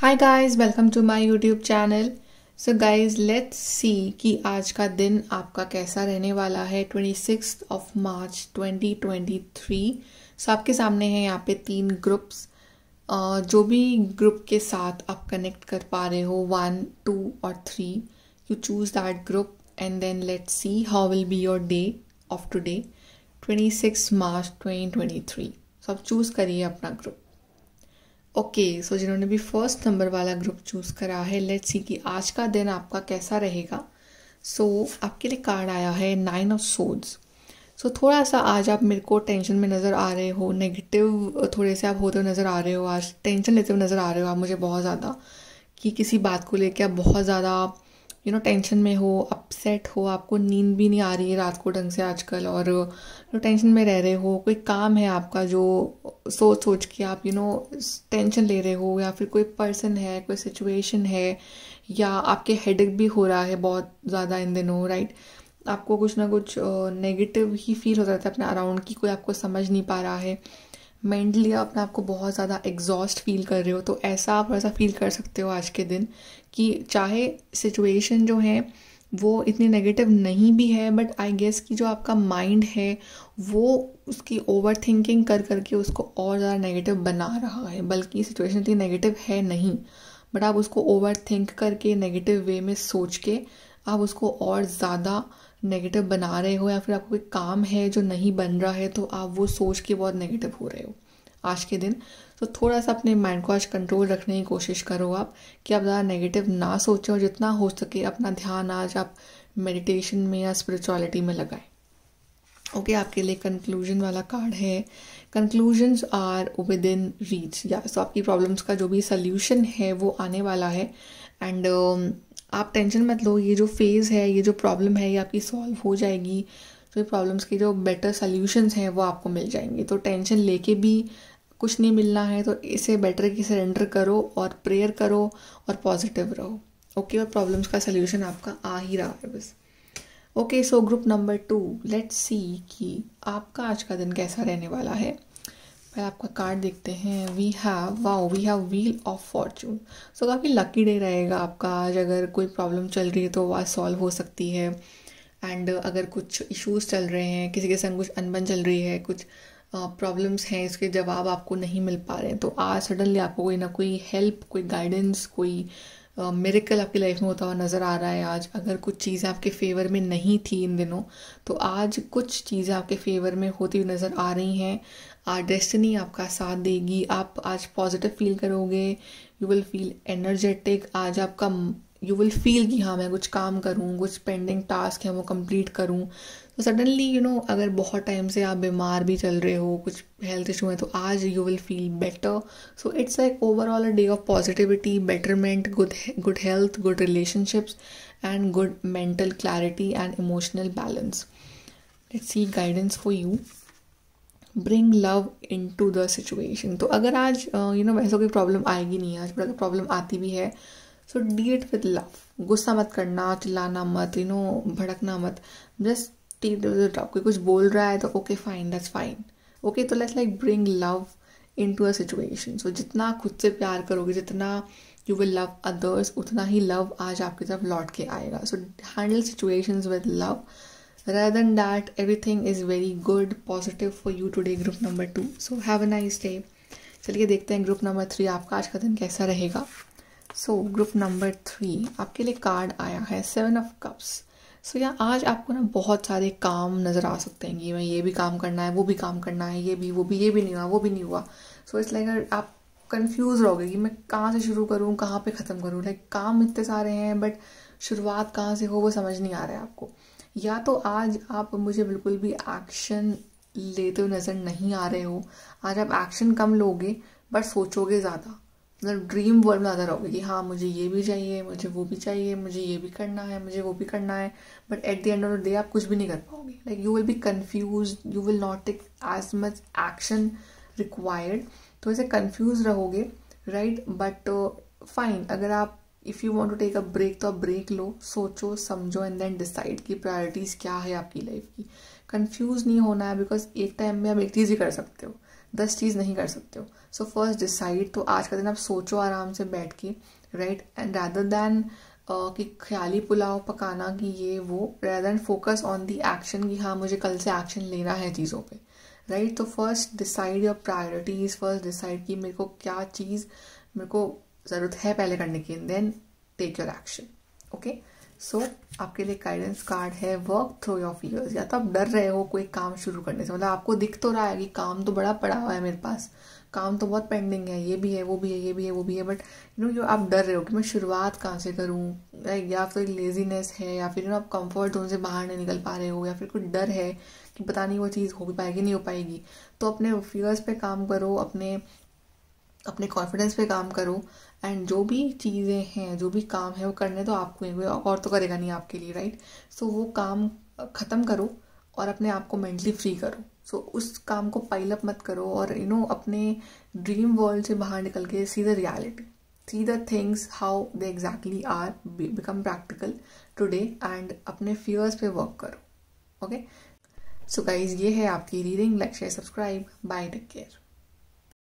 hi guys welcome to my YouTube channel so guys let's see कि आज का दिन आपका कैसा रहने वाला है twenty six of March 2023 so so, आपके सामने हैं यहाँ पे तीन ग्रुप्स जो भी ग्रुप के साथ आप कनेक्ट कर पा रहे हो वन टू और three you choose that group and then let's see how will be your day of today twenty March twenty सो आप चूज़ करिए अपना ग्रुप ओके सो जिन्होंने भी फर्स्ट नंबर वाला ग्रुप चूज़ करा है लेट्स सी कि आज का दिन आपका कैसा रहेगा सो so, आपके लिए कार्ड आया है नाइन ऑफ सोड्स सो थोड़ा सा आज आप मेरे को टेंशन में नज़र आ रहे हो नेगेटिव थोड़े से आप होते हुए नज़र आ रहे हो आज टेंशन लेते हुए नज़र आ रहे हो आप मुझे बहुत ज़्यादा कि किसी बात को लेके आप बहुत ज़्यादा यू नो टेंशन में हो अपसेट हो आपको नींद भी नहीं आ रही है रात को ढंग से आजकल और यू नो टेंशन में रह रहे हो कोई काम है आपका जो सोच सोच के आप यू नो टेंशन ले रहे हो या फिर कोई पर्सन है कोई सिचुएशन है या आपके हेडेक भी हो रहा है बहुत ज़्यादा इन दिनों राइट आपको कुछ ना कुछ नेगेटिव ही फील हो जाता है अपने अराउंड कि कोई आपको समझ नहीं पा रहा है मेंटली आप अपने आप को बहुत ज़्यादा एग्जॉस्ट फील कर रहे हो तो ऐसा आप वैसा फील कर सकते हो आज के दिन कि चाहे सिचुएशन जो है वो इतनी नेगेटिव नहीं भी है बट आई गेस कि जो आपका माइंड है वो उसकी ओवर थिंकिंग कर करके उसको और ज़्यादा नेगेटिव बना रहा है बल्कि सिचुएशन इतनी नेगेटिव है नहीं बट आप उसको ओवर थिंक करके नेगेटिव वे में सोच के आप उसको और ज़्यादा नेगेटिव बना रहे हो या फिर आपको कोई काम है जो नहीं बन रहा है तो आप वो सोच के बहुत नेगेटिव हो रहे हो आज के दिन तो थोड़ा सा अपने माइंड को आज कंट्रोल रखने की कोशिश करो आप कि आप ज़्यादा नेगेटिव ना सोचें और जितना हो सके अपना ध्यान आज आप मेडिटेशन में या स्पिरिचुअलिटी में लगाएं ओके okay, आपके लिए कंक्लूजन वाला कार्ड है conclusions are within reach या सो आपकी प्रॉब्लम्स का जो भी सल्यूशन है वो आने वाला है एंड आप टेंशन मत लो ये जो फेज़ है ये जो प्रॉब्लम है ये आपकी सॉल्व हो जाएगी जो तो प्रॉब्लम्स के जो बेटर सॉल्यूशंस हैं वो आपको मिल जाएंगे तो टेंशन लेके भी कुछ नहीं मिलना है तो इसे बेटर की सरेंडर करो और प्रेयर करो और पॉजिटिव रहो ओके और प्रॉब्लम्स का सोल्यूशन आपका आ ही रहा है बस okay so group number two let's see कि आपका आज का दिन कैसा रहने वाला है पहले आपका कार्ड देखते हैं we have wow we have wheel of fortune so काफ़ी लकी डे रहेगा आपका आज अगर कोई प्रॉब्लम चल रही है तो वह सॉल्व हो सकती है एंड अगर कुछ इश्यूज़ चल रहे हैं किसी के संग कुछ अनबन चल रही है कुछ प्रॉब्लम्स हैं इसके जवाब आपको नहीं मिल पा रहे हैं तो आज सडनली आपको कोई ना कोई हेल्प कोई गाइडेंस कोई मेरिकल आपकी लाइफ में होता हुआ नज़र आ रहा है आज अगर कुछ चीज़ आपके फेवर में नहीं थी इन दिनों तो आज कुछ चीज़ें आपके फेवर में होती हुई नज़र आ रही हैं आज डेस्टिनी आपका साथ देगी आप आज पॉजिटिव फील करोगे यू विल फील एनर्जेटिक आज आपका यू विल फील कि हाँ मैं कुछ काम करूँ कुछ पेंडिंग टास्क है वो कंप्लीट करूँ तो सडनली यू नो अगर बहुत टाइम से आप बीमार भी चल रहे हो कुछ हेल्थ इशू है तो आज you will feel better so it's like overall a day of positivity betterment good good health good relationships and good mental clarity and emotional balance let's see guidance for you bring love into the situation तो अगर आज you know वैसे कोई problem आएगी नहीं आज but अगर problem आती भी है सो डीट विद लव गुस्सा मत करना चिल्लाना मत यू नो भड़कना मत जस्ट टेक द लव कोई कुछ बोल रहा है तो okay fine that's fine okay तो let's like bring love into a situation so जितना खुद से प्यार करोगे जितना यू विल लव अदर्स उतना ही लव आज आपकी तरफ लौट के आएगा so handle situation with love then that everything is very good positive for you today group number two so have a nice day चलिए देखते हैं ग्रुप नंबर थ्री आपका आज का दिन कैसा रहेगा सो ग्रुप नंबर थ्री आपके लिए कार्ड आया है सेवन ऑफ कप्स सो या आज आपको ना बहुत सारे काम नज़र आ सकते हैं कि मैं ये भी काम करना है वो भी काम करना है ये भी वो भी ये भी नहीं हुआ वो भी नहीं हुआ सो इट्स लाइक आप कंफ्यूज रहोगे कि मैं कहाँ से शुरू करूँ कहाँ पे ख़त्म करूँ लाइक काम इतने सारे हैं बट शुरुआत कहाँ से हो वो समझ नहीं आ रहा है आपको या तो आज आप मुझे बिल्कुल भी एक्शन लेते हुए नज़र नहीं आ रहे हो आज आप एक्शन कम लोगे बट सोचोगे ज़्यादा मतलब ड्रीम वर्ल्ड में ज़्यादा रहोगे कि हाँ मुझे ये भी चाहिए मुझे वो भी चाहिए मुझे ये भी करना है मुझे वो भी करना है but at the end of the day आप कुछ भी नहीं कर पाओगे like you will be confuse you will not take as much action required तो ऐसे कन्फ्यूज रहोगे राइट बट फाइन अगर आप if you want to take a break तो आप ब्रेक लो सोचो समझो एंड देन डिसाइड कि प्रायोरिटीज़ क्या है आपकी लाइफ की कन्फ्यूज़ नहीं होना है बिकॉज एक टाइम में आप एक चीज़ ही कर सकते हो दस चीज़ नहीं कर सकते हो सो फर्स्ट डिसाइड तो आज का दिन आप सोचो आराम से बैठ के राइट एंड रैदर दैन कि ख्याली पुलाव पकाना कि ये वो rather than focus on the action कि हाँ मुझे कल से एक्शन लेना है चीज़ों पे राइट तो first decide your priorities first decide कि मेरे को क्या चीज़ मेरे को ज़रूरत है पहले करने की then take your action okay so so, आपके लिए गाइडेंस कार्ड है वर्क थ्रू योर फियर्स या तो आप डर रहे हो कोई काम शुरू करने से मतलब आपको दिख तो रहा है कि काम तो बड़ा पड़ा हुआ है मेरे पास काम तो बहुत पेंडिंग है ये भी है वो भी है ये भी है वो भी है बट यू नो जो आप डर रहे हो कि मैं शुरुआत कहाँ से करूँ या फिर लेजीनेस है या फिर यू नो आप कंफर्ट जोन से बाहर नहीं निकल पा रहे हो या फिर कुछ डर है कि पता नहीं वो चीज़ हो भी पाएगी नहीं हो पाएगी तो अपने फियर्स पे काम करो अपने अपने कॉन्फिडेंस पे काम करो एंड जो भी चीज़ें हैं जो भी काम है वो करने तो आपको ही और तो करेगा नहीं आपके लिए राइट सो so, वो काम ख़त्म करो और अपने आप को मेंटली फ्री करो सो so, उस काम को पाइलअप मत करो और यू you नो know, अपने ड्रीम वर्ल्ड से बाहर निकल के see the reality see the things how they exactly are become practical today and अपने फियर्स पे वर्क करो ओके सो गाइज ये है आपकी reading like share subscribe bye take care